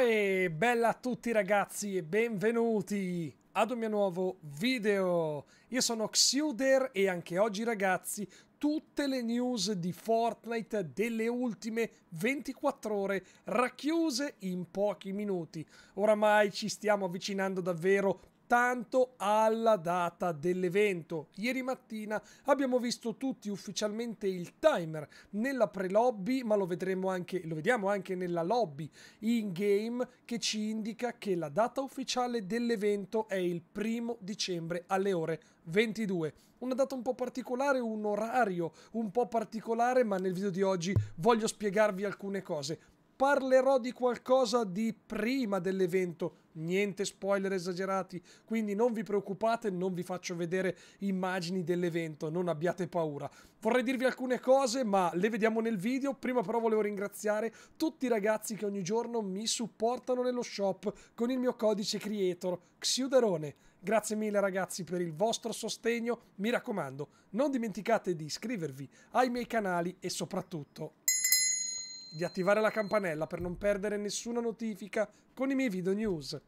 E bella a tutti ragazzi e benvenuti ad un mio nuovo video. Io sono Xuder e anche oggi ragazzi tutte le news di Fortnite delle ultime 24 ore racchiuse in pochi minuti. Oramai ci stiamo avvicinando davvero soltanto alla data dell'evento. Ieri mattina abbiamo visto tutti ufficialmente il timer nella pre-lobby, ma lo, vedremo anche, lo vediamo anche nella lobby in game che ci indica che la data ufficiale dell'evento è il primo dicembre alle ore 22. Una data un po' particolare, un orario un po' particolare, ma nel video di oggi voglio spiegarvi alcune cose parlerò di qualcosa di prima dell'evento, niente spoiler esagerati, quindi non vi preoccupate, non vi faccio vedere immagini dell'evento, non abbiate paura. Vorrei dirvi alcune cose, ma le vediamo nel video, prima però volevo ringraziare tutti i ragazzi che ogni giorno mi supportano nello shop con il mio codice creator Xiuderone. Grazie mille ragazzi per il vostro sostegno, mi raccomando, non dimenticate di iscrivervi ai miei canali e soprattutto di attivare la campanella per non perdere nessuna notifica con i miei video news.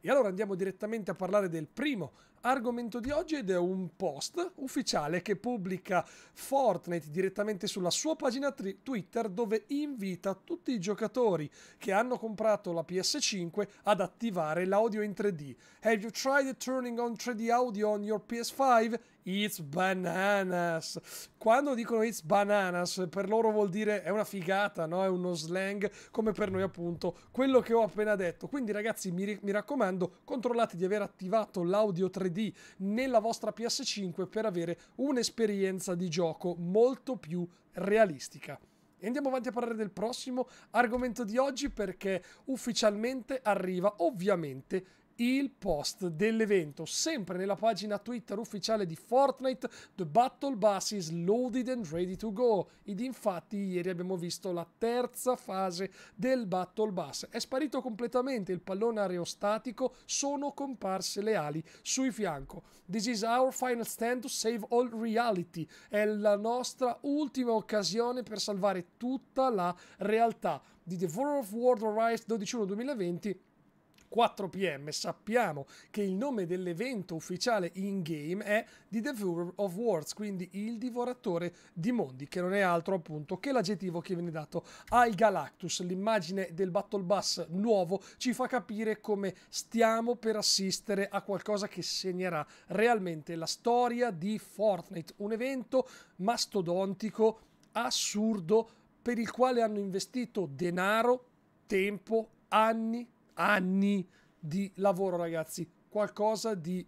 E allora andiamo direttamente a parlare del primo argomento di oggi ed è un post ufficiale che pubblica Fortnite direttamente sulla sua pagina Twitter dove invita tutti i giocatori che hanno comprato la PS5 ad attivare l'audio in 3D. Have you tried turning on 3D audio on your PS5? It's bananas. Quando dicono it's bananas, per loro vuol dire è una figata, no? È uno slang, come per noi appunto quello che ho appena detto. Quindi ragazzi, mi, mi raccomando, controllate di aver attivato l'audio 3D nella vostra PS5 per avere un'esperienza di gioco molto più realistica. E andiamo avanti a parlare del prossimo argomento di oggi perché ufficialmente arriva ovviamente il post dell'evento, sempre nella pagina Twitter ufficiale di Fortnite, The Battle Bus is loaded and ready to go. Ed infatti ieri abbiamo visto la terza fase del Battle Bus. È sparito completamente il pallone aerostatico, sono comparse le ali sui fianco. This is our final stand to save all reality. È la nostra ultima occasione per salvare tutta la realtà. Di The World of world Rise 12 1 2020 4 pm sappiamo che il nome dell'evento ufficiale in game è The Devourer of Words, quindi il divoratore di mondi, che non è altro appunto che l'aggettivo che viene dato al Galactus. L'immagine del Battle Bus nuovo ci fa capire come stiamo per assistere a qualcosa che segnerà realmente la storia di Fortnite, un evento mastodontico, assurdo, per il quale hanno investito denaro, tempo, anni, anni di lavoro, ragazzi. Qualcosa di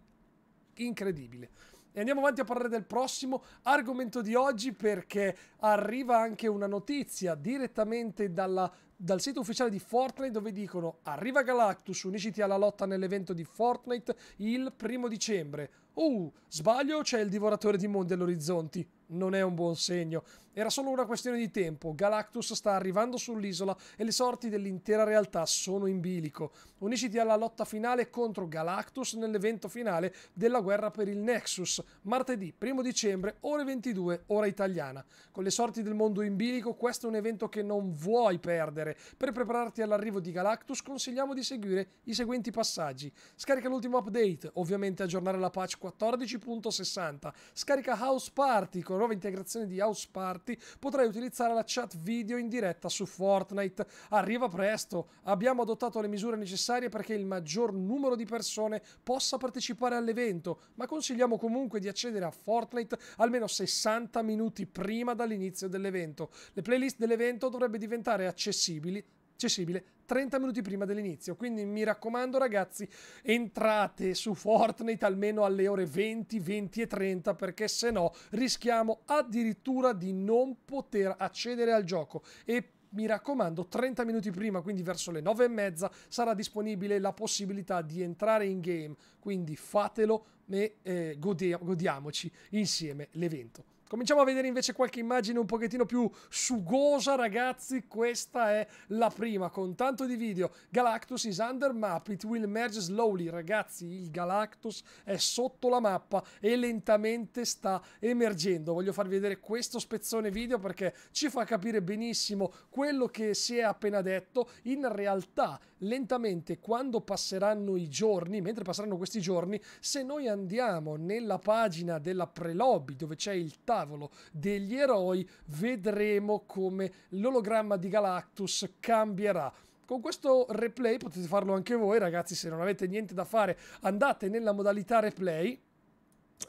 incredibile. E andiamo avanti a parlare del prossimo argomento di oggi perché arriva anche una notizia direttamente dalla, dal sito ufficiale di Fortnite dove dicono arriva Galactus, unisciti alla lotta nell'evento di Fortnite il primo dicembre. Uh, sbaglio o c'è il divoratore di mondi all'orizzonte? non è un buon segno. Era solo una questione di tempo. Galactus sta arrivando sull'isola e le sorti dell'intera realtà sono in bilico. Unisciti alla lotta finale contro Galactus nell'evento finale della guerra per il Nexus, martedì 1 dicembre, ore 22, ora italiana. Con le sorti del mondo in bilico, questo è un evento che non vuoi perdere. Per prepararti all'arrivo di Galactus, consigliamo di seguire i seguenti passaggi. Scarica l'ultimo update, ovviamente aggiornare la patch 14.60. Scarica House Party con nuova integrazione di House Party potrai utilizzare la chat video in diretta su Fortnite. Arriva presto, abbiamo adottato le misure necessarie perché il maggior numero di persone possa partecipare all'evento, ma consigliamo comunque di accedere a Fortnite almeno 60 minuti prima dall'inizio dell'evento. Le playlist dell'evento dovrebbe diventare accessibili accessibile 30 minuti prima dell'inizio. Quindi mi raccomando ragazzi, entrate su Fortnite almeno alle ore 20, 20 e 30 perché se no rischiamo addirittura di non poter accedere al gioco e mi raccomando, 30 minuti prima, quindi verso le 9 e mezza, sarà disponibile la possibilità di entrare in game. Quindi fatelo e eh, gode- godiamoci insieme l'evento. Cominciamo a vedere invece qualche immagine un pochettino più sugosa, ragazzi. Questa è la prima, con tanto di video. Galactus is under map, it will merge slowly. Ragazzi, il Galactus è sotto la mappa e lentamente sta emergendo. Voglio farvi vedere questo spezzone video perché ci fa capire benissimo quello che si è appena detto. In realtà, lentamente, quando passeranno i giorni, mentre passeranno questi giorni, se noi andiamo nella pagina della pre-lobby dove c'è il tag tavolo degli eroi vedremo come l'ologramma di Galactus cambierà. Con questo replay potete farlo anche voi ragazzi se non avete niente da fare andate nella modalità replay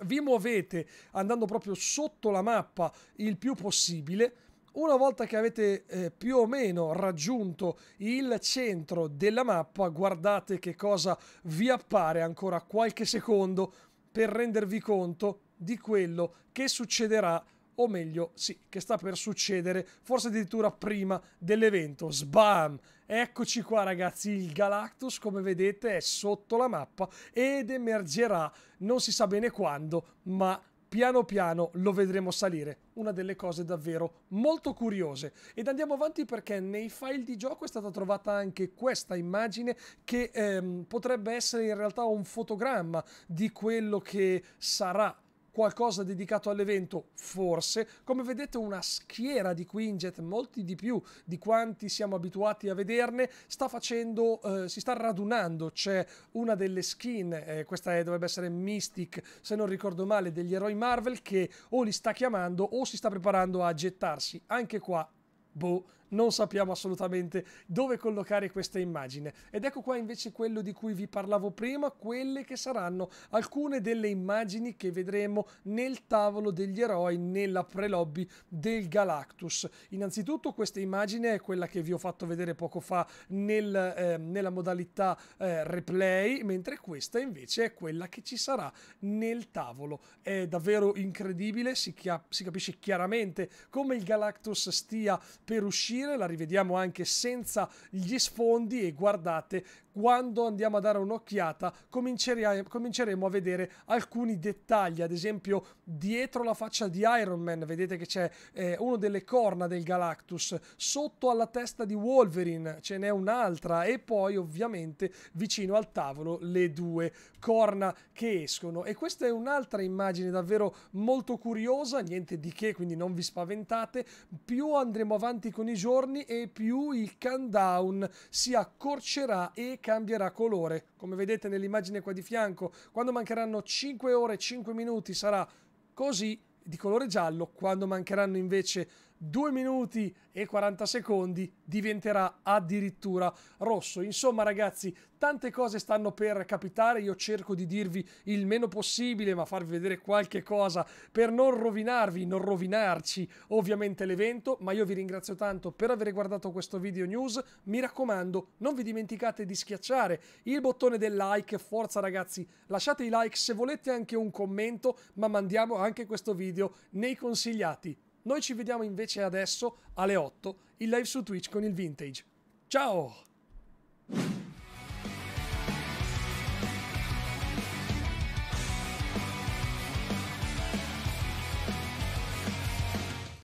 vi muovete andando proprio sotto la mappa il più possibile una volta che avete eh, più o meno raggiunto il centro della mappa, guardate che cosa vi appare ancora qualche secondo per rendervi conto di quello che succederà o meglio, sì, che sta per succedere, forse addirittura prima dell'evento. Sbam! Eccoci qua ragazzi, il Galactus come vedete è sotto la mappa ed emergerà, non si sa bene quando, ma piano piano lo vedremo salire. Una delle cose davvero molto curiose. Ed andiamo avanti perché nei file di gioco è stata trovata anche questa immagine che ehm, potrebbe essere in realtà un fotogramma di quello che sarà qualcosa dedicato all'evento, forse. Come vedete una schiera di Quinjet, molti di più di quanti siamo abituati a vederne, sta facendo, eh, si sta radunando, c'è una delle skin, eh, questa è, dovrebbe essere Mystic, se non ricordo male, degli eroi Marvel che o li sta chiamando o si sta preparando a gettarsi. Anche qua, boh, non sappiamo assolutamente dove collocare questa immagine. Ed ecco qua invece quello di cui vi parlavo prima, quelle che saranno alcune delle immagini che vedremo nel tavolo degli eroi nella pre-lobby del Galactus. Innanzitutto questa immagine è quella che vi ho fatto vedere poco fa nel, eh, nella modalità eh, replay, mentre questa invece è quella che ci sarà nel tavolo. È davvero incredibile, si, si capisce chiaramente come il Galactus stia per uscire dire, la rivediamo anche senza gli sfondi e guardate, quando andiamo a dare un'occhiata cominceremo, a vedere alcuni dettagli, ad esempio dietro la faccia di Iron Man vedete che c'è eh, una delle corna del Galactus, sotto alla testa di Wolverine ce n'è un'altra e poi ovviamente vicino al tavolo le due corna che escono e questa è un'altra immagine davvero molto curiosa, niente di che quindi non vi spaventate, più andremo avanti con i giorni giorni e più il countdown si accorcerà e cambierà colore. Come vedete nell'immagine qua di fianco, quando mancheranno 5 ore e 5 minuti sarà così di colore giallo, quando mancheranno invece 2 minuti e 40 secondi diventerà addirittura rosso. Insomma ragazzi, tante cose stanno per capitare, io cerco di dirvi il meno possibile, ma farvi vedere qualche cosa per non rovinarvi, non rovinarci ovviamente l'evento, ma io vi ringrazio tanto per aver guardato questo video news, mi raccomando non vi dimenticate di schiacciare il bottone del like, forza ragazzi, lasciate i like se volete anche un commento, ma mandiamo anche questo video nei consigliati. Noi ci vediamo invece adesso alle 8 in live su Twitch con il Vintage. Ciao!